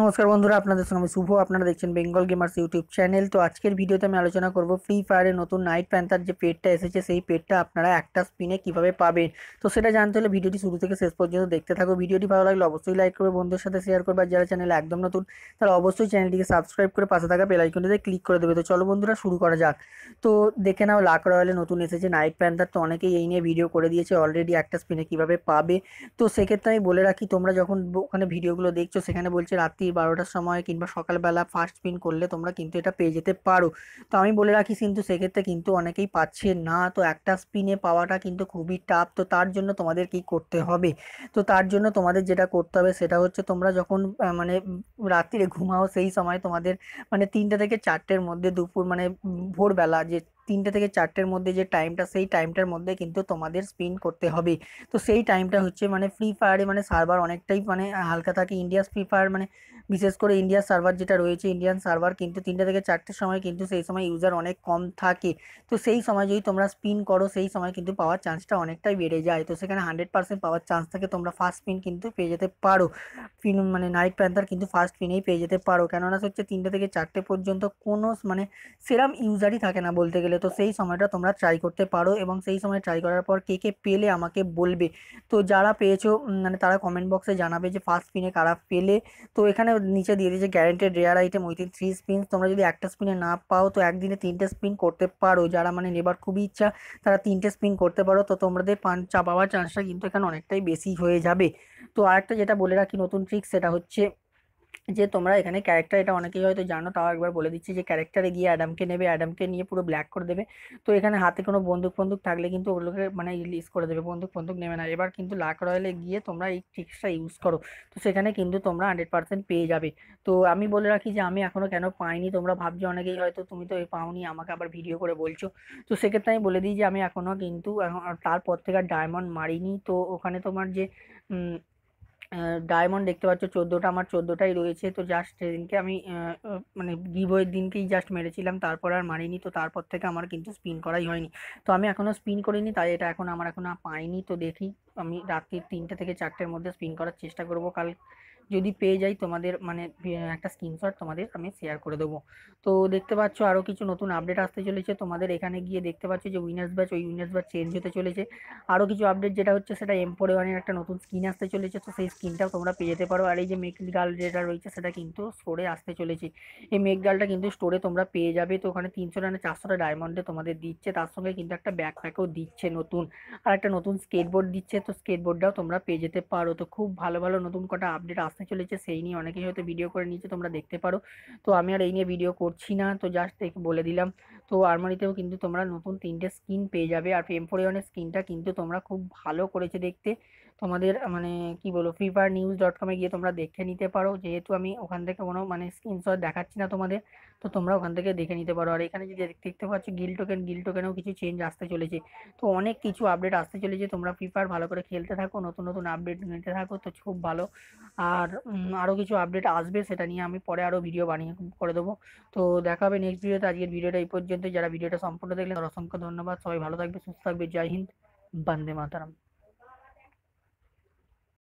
নমস্কার বন্ধুরা আপনাদের সঙ্গে শুভ আপনারা দেখছেন বেঙ্গল গেমার্স ইউটিউব চ্যানেল তো আজকের ভিডিওতে আমি আলোচনা করব ফ্রি ফায়ারে নতুন নাইট প্যান্থার যে পেডটা এসেছে সেই পেডটা আপনারা একটা স্পিনে কিভাবে পাবেন তো সেটা জানতে হলে ভিডিওটি শুরু থেকে শেষ পর্যন্ত দেখতে থাকো ভিডিওটি ভালো লাগলে অবশ্যই লাইক করবে বন্ধুর সাথে শেয়ার করবে আর যারা চ্যানেলে একদম নতুন তারা অবশ্যই চ্যানেলটিকে সাবস্ক্রাইব করে পাশে থাকা বেলাইকনটিতে ক্লিক করে দেবে তো চলো বন্ধুরা শুরু করা যাক তো দেখে নাও লাক রয়্যালে নতুন এসেছে নাইট প্যান্থার তো অনেকেই এই নিয়ে ভিডিও করে দিয়েছে অলরেডি একটা স্পিনে কিভাবে পাবে তো সেক্ষেত্রে আমি বলে রাখি তোমরা যখন ওখানে ভিডিওগুলো দেখছো সেখানে বলছে রাত্রি বারোটার সময় কিংবা সকালবেলা ফার্স্ট পিন করলে তোমরা কিন্তু এটা পেয়ে যেতে পারো তো আমি বলে রাখি কিন্তু সেক্ষেত্রে কিন্তু অনেকেই পাচ্ছে না তো একটা স্পিনে পাওয়াটা কিন্তু খুবই টাফ তো তার জন্য তোমাদের কি করতে হবে তো তার জন্য তোমাদের যেটা করতে হবে সেটা হচ্ছে তোমরা যখন মানে রাত্রিরে ঘুমাও সেই সময় তোমাদের মানে তিনটা থেকে চারটের মধ্যে দুপুর মানে ভোরবেলা যে তিনটে থেকে চারটের মধ্যে যে টাইমটা সেই টাইমটার মধ্যে কিন্তু তোমাদের স্পিন করতে হবে তো সেই টাইমটা হচ্ছে মানে ফ্রি ফায়ারে মানে সার্ভার অনেকটাই মানে হালকা থাকে ইন্ডিয়াস ফ্রি ফায়ার মানে বিশেষ করে ইন্ডিয়ার সার্ভার যেটা রয়েছে ইন্ডিয়ান সার্ভার কিন্তু তিনটে থেকে চারটের সময় কিন্তু সেই সময় ইউজার অনেক কম থাকে তো সেই সময় যদি তোমরা স্পিন করো সেই সময় কিন্তু পাওয়ার চান্সটা অনেকটাই বেড়ে যায় তো সেখানে হান্ড্রেড পার্সেন্ট পাওয়ার চান্স থাকে তোমরা ফার্স্ট পিন কিন্তু পেয়ে যেতে পারো পিন মানে নাইট প্যান্থার কিন্তু ফার্স্ট স্পিনেই পেয়ে যেতে পারো কেননা হচ্ছে তিনটে থেকে চারটে পর্যন্ত কোনো মানে সেরাম ইউজারই থাকে না বলতে গেলে তো সেই সময়টা তোমরা ট্রাই করতে পারো এবং সেই সময় ট্রাই করার পর কে কে পেলে আমাকে বলবে তো যারা পেয়েছো মানে তারা কমেন্ট বক্সে জানাবে যে ফার্স্ট পিনে কারা পেলে তো এখানে নিচে দিয়ে দিয়েছে guaranteed rare item within three spin তোমরা যদি একটা স্পিনে না পাও তো একদিনে তিনটে স্পিন করতে পারো যারা মানে নেবার খুবই ইচ্ছা তারা তিনটে স্পিন করতে পারো তো তোমাদের পান চা পাওয়ার চান্সটা কিন্তু এখানে অনেকটাই বেশি হয়ে যাবে তো আরেকটা যেটা বলে রাখি নতুন ট্রিক সেটা হচ্ছে যে তোমরা এখানে ক্যারেক্টার এটা অনেকেই হয়তো জানো তাও একবার বলে দিচ্ছি যে ক্যারেক্টারে গিয়ে অ্যাডামকে নেবে অ্যাডামকে নিয়ে পুরো ব্ল্যাক করে দেবে তো এখানে হাতে কোনো বন্দুক ফন্দুক থাকলে কিন্তু ওগুলোকে মানে রিলিজ করে দেবে বন্দুক ফন্দুক নেবে না এবার কিন্তু লাক রয়েলে গিয়ে তোমরা এই ট্রিক্সটা ইউজ করো তো সেখানে কিন্তু তোমরা হান্ড্রেড পার্সেন্ট পেয়ে যাবে তো আমি বলে রাখি যে আমি এখনও কেন পাইনি তোমরা ভাবছো অনেকেই হয়তো তুমি তো পাওনি আমাকে আবার ভিডিও করে বলছো তো সেক্ষেত্রে আমি বলে দিই যে আমি এখনও কিন্তু তারপর থেকে আর ডায়মন্ড মারিনি তো ওখানে তোমার যে ডায়মন্ড দেখতে পাচ্ছ চোদ্দোটা আমার চোদ্দোটাই রয়েছে তো জাস্ট সেদিনকে আমি মানে গিভওয়ের দিনকেই জাস্ট মেরেছিলাম তারপর আর মারিনি তো তারপর থেকে আমার কিন্তু স্পিন করাই হয়নি তো আমি এখনও স্পিন করিনি তাই এটা এখন আমার আর পাইনি তো দেখি আমি রাত্রির তিনটে থেকে চারটের মধ্যে স্পিন করার চেষ্টা করব কাল যদি পেয়ে যাই তোমাদের মানে একটা স্ক্রিনশট তোমাদের আমি শেয়ার করে দেবো তো দেখতে পাচ্ছ আরও কিছু নতুন আপডেট আসতে চলেছে তোমাদের এখানে গিয়ে দেখতে পাচ্ছ যে উইনার্স ব্যাচ ওই উইনার্স ব্যাচ চেঞ্জ হতে চলেছে আরও কিছু আপডেট যেটা হচ্ছে সেটা এমপোরে ওয়ানের একটা নতুন স্কিন আসতে চলেছে তো সেই স্কিনটাও তোমরা পেয়ে যেতে পারো আর এই যে মেক গার্ল যেটা রয়েছে সেটা কিন্তু স্টোরে আসতে চলেছে এই মেক গার্লটা কিন্তু স্টোরে তোমরা পেয়ে যাবে তো ওখানে তিনশো না চারশোটা ডায়মন্ডে তোমাদের দিচ্ছে তার সঙ্গে কিন্তু একটা ব্যাকপ্যাকও দিচ্ছে নতুন আর একটা নতুন স্কেটবোর্ড দিচ্ছে তো স্কেটবোর্ডটাও তোমরা পেয়ে যেতে পারো তো খুব ভালো ভালো নতুন কটা আপডেট আস আসতে চলেছে সেই নিয়ে অনেকেই হয়তো ভিডিও করে নিয়েছে তোমরা দেখতে পারো তো আমি আর এই নিয়ে ভিডিও করছি না তো জাস্ট বলে দিলাম তো আলমারিতেও কিন্তু তোমরা নতুন তিনটে স্কিন পেয়ে যাবে আর এম্পোরিয়নের স্কিনটা কিন্তু তোমরা খুব ভালো করেছে দেখতে তোমাদের মানে কি বলো ফ্রি ফায়ার নিউজ ডট কমে গিয়ে তোমরা দেখে নিতে পারো যেহেতু আমি ওখান থেকে কোনো মানে স্ক্রিনশট দেখাচ্ছি না তোমাদের তো তোমরা ওখান থেকে দেখে নিতে পারো আর এখানে যদি দেখতে পাচ্ছ গিল টোকেন গিল টোকেনেও কিছু চেঞ্জ আসতে চলেছে তো অনেক কিছু আপডেট আসতে চলেছে তোমরা ফিফার ফায়ার ভালো করে খেলতে থাকো নতুন নতুন আপডেট নিতে থাকো তো খুব ভালো আর আরও কিছু আপডেট আসবে সেটা নিয়ে আমি পরে আরও ভিডিও বানিয়ে করে দেবো তো দেখাবে নেক্সট ভিডিওতে আজকের ভিডিওটা এই পর্যন্ত পর্যন্ত যারা ভিডিওটা সম্পূর্ণ দেখলেন অসংখ্য ধন্যবাদ সবাই ভালো থাকবে সুস্থ থাকবে জয় হিন্দ বন্দে মাতারাম